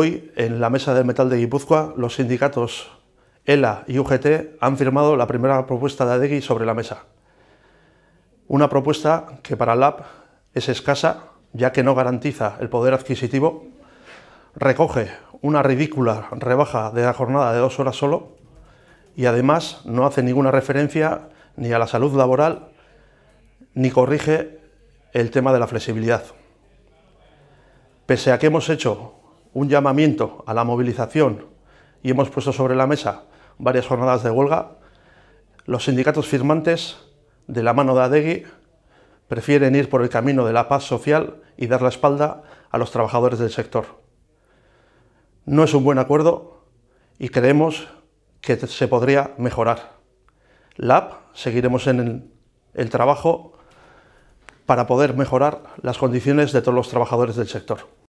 Hoy, en la mesa del metal de Guipúzcoa, los sindicatos ELA y UGT han firmado la primera propuesta de ADEGI sobre la mesa. Una propuesta que para LAB es escasa, ya que no garantiza el poder adquisitivo, recoge una ridícula rebaja de la jornada de dos horas solo y además no hace ninguna referencia ni a la salud laboral ni corrige el tema de la flexibilidad. Pese a que hemos hecho un llamamiento a la movilización y hemos puesto sobre la mesa varias jornadas de huelga, los sindicatos firmantes, de la mano de ADEGI prefieren ir por el camino de la paz social y dar la espalda a los trabajadores del sector. No es un buen acuerdo y creemos que se podría mejorar. La seguiremos en el trabajo para poder mejorar las condiciones de todos los trabajadores del sector.